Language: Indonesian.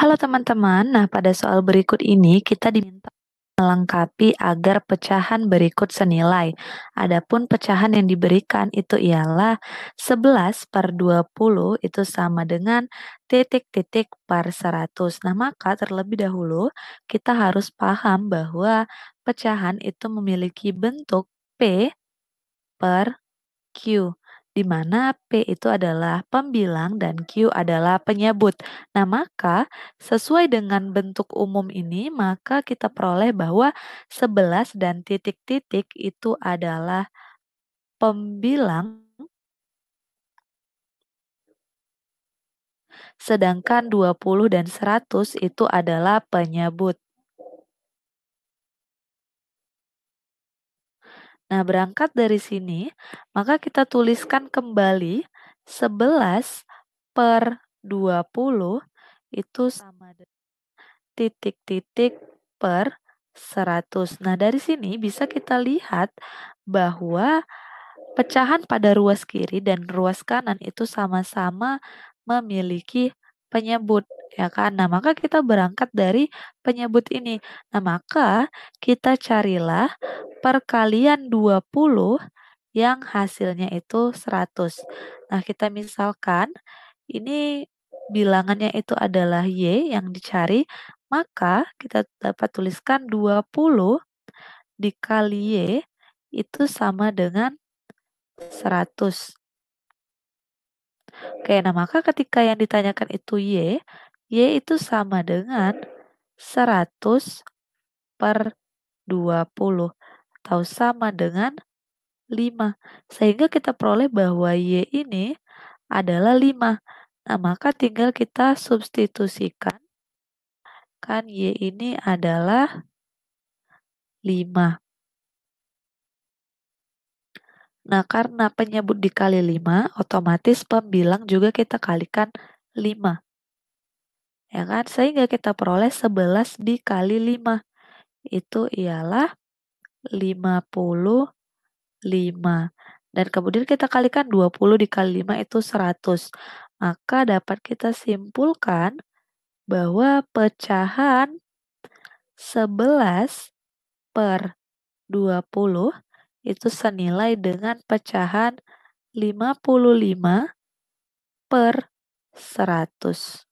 Halo teman-teman, nah pada soal berikut ini kita diminta melengkapi agar pecahan berikut senilai. Adapun pecahan yang diberikan itu ialah 11 per 20 itu sama dengan titik-titik per 100. Nah maka terlebih dahulu kita harus paham bahwa pecahan itu memiliki bentuk P per Q di mana P itu adalah pembilang dan Q adalah penyebut. Nah, maka sesuai dengan bentuk umum ini, maka kita peroleh bahwa 11 dan titik-titik itu adalah pembilang sedangkan 20 dan 100 itu adalah penyebut. Nah, berangkat dari sini, maka kita tuliskan kembali 11 per 20 itu sama titik-titik per 100. Nah, dari sini bisa kita lihat bahwa pecahan pada ruas kiri dan ruas kanan itu sama-sama memiliki penyebut ya kan. Nah, maka kita berangkat dari penyebut ini. Nah, maka kita carilah perkalian 20 yang hasilnya itu 100. Nah, kita misalkan ini bilangannya itu adalah Y yang dicari, maka kita dapat tuliskan 20 dikali Y itu sama dengan 100. Oke, nah maka ketika yang ditanyakan itu Y, Y itu sama dengan 100 per 20 atau sama dengan 5. Sehingga kita peroleh bahwa Y ini adalah 5. Nah, maka tinggal kita substitusikan. Kan Y ini adalah 5. Nah, karena penyebut dikali 5, otomatis pembilang juga kita kalikan 5. Ya kan? Sehingga kita peroleh 11 dikali 5. Itu ialah 55. Dan kemudian kita kalikan 20 dikali 5 itu 100. Maka dapat kita simpulkan bahwa pecahan 11 per 20 itu senilai dengan pecahan 55 per 100.